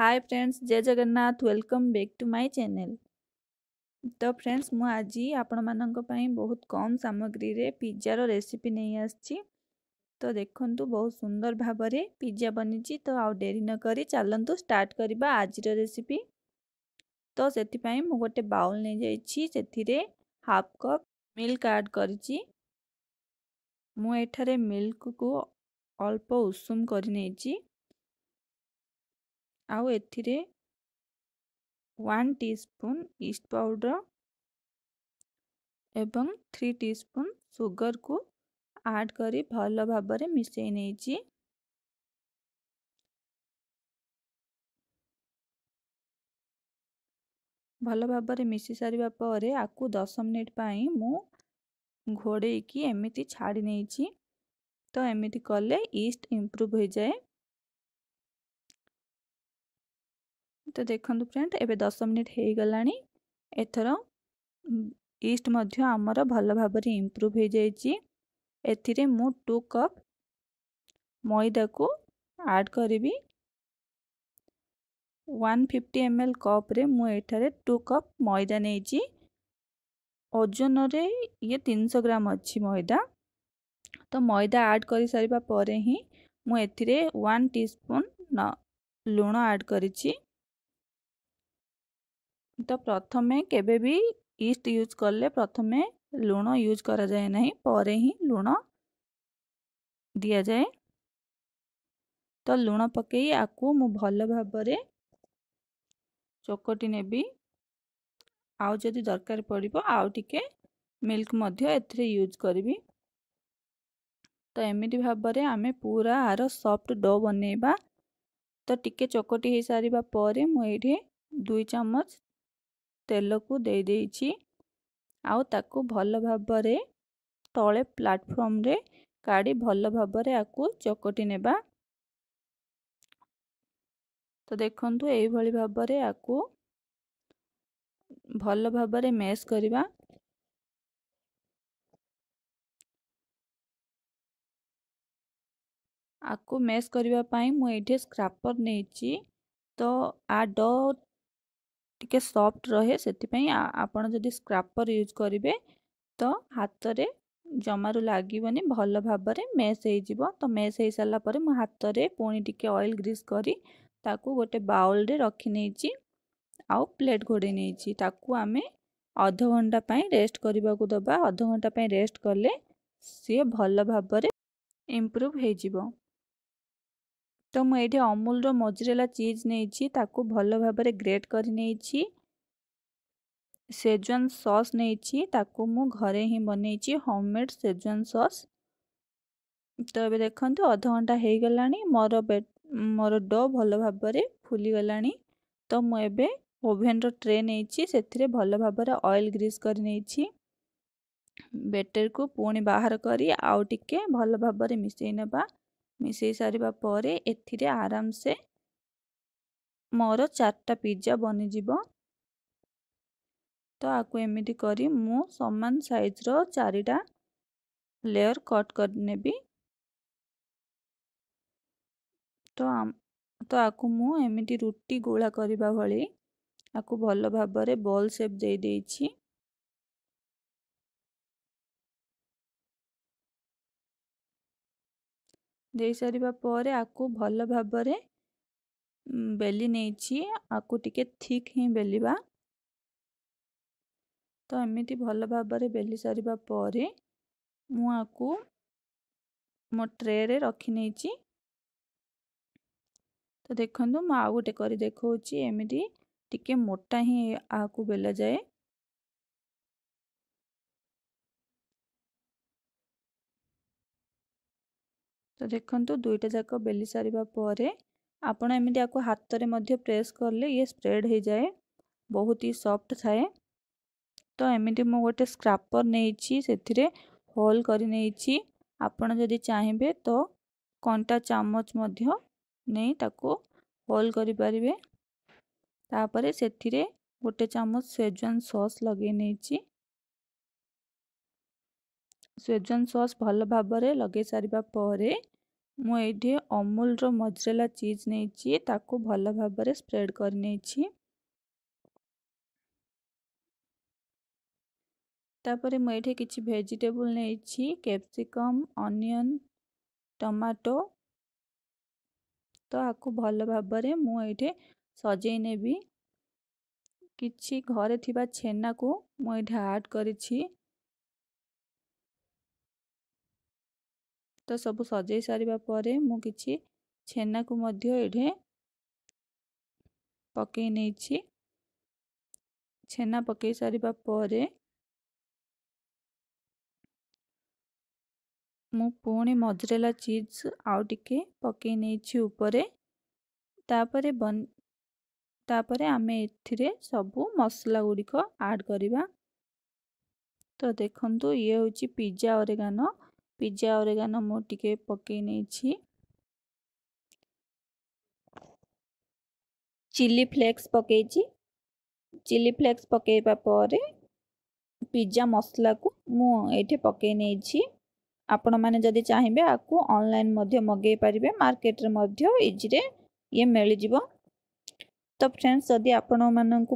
हाय friends जय Jagannath welcome back to my channel तो friends मु आज आपण मानक बहुत कम सामग्री रे पिज्जा रो रेसिपी नहीं आसछि तो देखु बहुत सुंदर भाव में पिज्जा बनी तो आउ डेरी नक चलतु स्टार्ट करवा आज रेसीपी तो से गोटे बाउल नहीं जाइछि हाफ कप मिल्क आड कर मिल्क को अल्प उषुम कर ଆଉ ଏଥିରେ ୱାନ୍ ଟିସ୍ପୁନ୍ ଇଷ୍ଟ ପାଉଡ଼ର ଏବଂ ଥ୍ରୀ ଟିସ୍ପୁନ୍ ସୁଗରକୁ ଆଡ଼୍ କରି ଭଲ ଭାବରେ ମିଶାଇ ନେଇଛି ଭଲ ଭାବରେ ମିଶି ସାରିବା ପରେ ଆକୁ ଦଶ ମିନିଟ୍ ପାଇଁ ମୁଁ ଘୋଡ଼େଇକି ଏମିତି ଛାଡ଼ି ନେଇଛି ତ ଏମିତି କଲେ ଇଷ୍ଟ ଇମ୍ପ୍ରୁଭ୍ ହୋଇଯାଏ तो देख फ्रेंड ए दस मिनिट हो गलाथर ईस्ट आमर भल भाव इम्प्रुव हो जाए टू कप मैदा को आड करी वन फिफ्टी एम एल कप्रे मुझे टू कप मैदा नहींजन रे ये तीन सौ ग्राम अच्छी मैदा तो मैदा आड कर सारे ही मुझे वन टी स्पून लुण आड करी तो प्रथम केवे भी ईस्ट यूज कले प्रथम लुण यूज करा जाए ना पर लुण दि जाए तो लुण पकई आपको मुझे भल भाव चोकटी ने आदि दरकार पड़ो आए मिल्क यूज करी तो एमती भाव आम पूरा आर सफ्ट डो बनवा तो टिके चकटी हो सारे मुझे दुई चमच ତେଲକୁ ଦେଇଦେଇଛି ଆଉ ତାକୁ ଭଲ ଭାବରେ ତଳେ ପ୍ଲାଟଫର୍ମରେ କାଢ଼ି ଭଲ ଭାବରେ ଆକୁ ଚକଟି ନେବା ତ ଦେଖନ୍ତୁ ଏଇଭଳି ଭାବରେ ଆକୁ ଭଲ ଭାବରେ ମେସ୍ କରିବା ଆକୁ ମେସ୍ କରିବା ପାଇଁ ମୁଁ ଏଇଠି ସ୍କ୍ରାପର୍ ନେଇଛି ତ ଆ ଡ ଟିକେ ସଫ୍ଟ ରହେ ସେଥିପାଇଁ ଆପଣ ଯଦି ସ୍କ୍ରାପର୍ ୟୁଜ୍ କରିବେ ତ ହାତରେ ଜମାରୁ ଲାଗିବନି ଭଲ ଭାବରେ ମେସ୍ ହେଇଯିବ ତ ମେସ୍ ହେଇସାରିଲା ପରେ ମୁଁ ହାତରେ ପୁଣି ଟିକେ ଅଏଲ୍ ଗ୍ରୀସ୍ କରି ତାକୁ ଗୋଟେ ବାଉଲ୍ରେ ରଖିନେଇଛି ଆଉ ପ୍ଲେଟ୍ ଘୋଡ଼େଇ ନେଇଛି ତାକୁ ଆମେ ଅଧଘଣ୍ଟା ପାଇଁ ରେଷ୍ଟ କରିବାକୁ ଦେବା ଅଧଘଣ୍ଟା ପାଇଁ ରେଷ୍ଟ କଲେ ସିଏ ଭଲ ଭାବରେ ଇମ୍ପ୍ରୁଭ୍ ହେଇଯିବ ମୁଁ ଏଇଠି ଅମୁଲର ମଜୁରେଲା ଚିଜ୍ ନେଇଛି ତାକୁ ଭଲ ଭାବରେ ଗ୍ରେଟ୍ କରି ନେଇଛି ସେଜୱାନ୍ ସସ୍ ନେଇଛି ତାକୁ ମୁଁ ଘରେ ହିଁ ବନେଇଛି ହୋମମେଡ୍ ସେଜୱାନ୍ ସସ୍ ତ ଏବେ ଦେଖନ୍ତୁ ଅଧଘଣ୍ଟା ହେଇଗଲାଣି ମୋର ମୋର ଡୋ ଭଲ ଭାବରେ ଫୁଲିଗଲାଣି ତ ମୁଁ ଏବେ ଓଭେନ୍ର ଟ୍ରେ ନେଇଛି ସେଥିରେ ଭଲ ଭାବରେ ଅଏଲ୍ ଗ୍ରିସ୍ କରି ନେଇଛି ବେଟର୍କୁ ପୁଣି ବାହାର କରି ଆଉ ଟିକେ ଭଲ ଭାବରେ ମିଶାଇ ନେବା ମିଶାଇ ସାରିବା ପରେ ଏଥିରେ ଆରାମସେ ମୋର ଚାରିଟା ପିଜ୍ଜା ବନିଯିବ ତ ଆକୁ ଏମିତି କରି ମୁଁ ସମାନ ସାଇଜ୍ର ଚାରିଟା ଲେୟର୍ କଟ୍ କରିନେବି ତ ତ ଆକୁ ମୁଁ ଏମିତି ରୁଟି ଗୋଳା କରିବା ଭଳି ଆକୁ ଭଲ ଭାବରେ ବଲ୍ ସେପ୍ ଦେଇଦେଇଛି ଦେଇସାରିବା ପରେ ଆକୁ ଭଲ ଭାବରେ ବେଲି ନେଇଛି ଆକୁ ଟିକେ ଥିକ୍ ହିଁ ବେଲିବା ତ ଏମିତି ଭଲ ଭାବରେ ବେଲି ସାରିବା ପରେ ମୁଁ ଆକୁ ମୋ ଟ୍ରେରେ ରଖିନେଇଛି ତ ଦେଖନ୍ତୁ ମୁଁ ଆଉ ଗୋଟେ କରି ଦେଖାଉଛି ଏମିତି ଟିକେ ମୋଟା ହିଁ ଆକୁ ବେଲାଯାଏ तो देखो दुईटा जाक बेली सारे आपड़ एम हाथ में मध्य प्रेस कले ये स्प्रेड हो जाए बहुत ही सफ्ट थाए तो एमती मुझे गोटे स्क्रापर नहीं होल कर चाहिए तो कंटा चामच मध्य नहीं होल करें तापर से गोटे चामच सेजवान सस् लगे नहीं ସେଜୱାନ୍ ସସ୍ ଭଲ ଭାବରେ ଲଗାଇ ସାରିବା ପରେ ମୁଁ ଏଇଠି ଅମୁଲର ମଜରେଲା ଚିଜ୍ ନେଇଛି ତାକୁ ଭଲ ଭାବରେ ସ୍ପ୍ରେଡ଼ କରିନେଇଛି ତାପରେ ମୁଁ ଏଇଠି କିଛି ଭେଜିଟେବୁଲ୍ ନେଇଛି କ୍ୟାପ୍ସିକମ୍ ଅନିଅନ୍ ଟମାଟୋ ତ ଆକୁ ଭଲ ଭାବରେ ମୁଁ ଏଇଠି ସଜେଇ ନେବି କିଛି ଘରେ ଥିବା ଛେନାକୁ ମୁଁ ଏଇଠି ଆଡ଼୍ କରିଛି ତ ସବୁ ସଜେଇ ସାରିବା ପରେ ମୁଁ କିଛି ଛେନାକୁ ମଧ୍ୟ ଏଠି ପକେଇ ନେଇଛି ଛେନା ପକେଇ ସାରିବା ପରେ ମୁଁ ପୁଣି ମଜରେଲା ଚିଜ୍ ଆଉ ଟିକେ ପକେଇ ନେଇଛି ଉପରେ ତାପରେ ବନ ତାପରେ ଆମେ ଏଥିରେ ସବୁ ମସଲା ଗୁଡ଼ିକ ଆଡ଼୍ କରିବା ତ ଦେଖନ୍ତୁ ଇଏ ହେଉଛି ପିଜା ଅରେଗାନ ପିଜା ଅରେଗାନ ମୁଁ ଟିକେ ପକେଇ ନେଇଛି ଚିଲି ଫ୍ଲେକ୍ସ ପକେଇଛି ଚିଲି ଫ୍ଲେକ୍ସ ପକେଇବା ପରେ ପିଜା ମସଲାକୁ ମୁଁ ଏଇଠି ପକେଇ ନେଇଛି ଆପଣମାନେ ଯଦି ଚାହିଁବେ ଆକୁ ଅନଲାଇନ୍ ମଧ୍ୟ ମଗେଇ ପାରିବେ ମାର୍କେଟରେ ମଧ୍ୟ ଇଜିରେ ଇଏ ମିଳିଯିବ ତ ଫ୍ରେଣ୍ଡସ୍ ଯଦି ଆପଣମାନଙ୍କୁ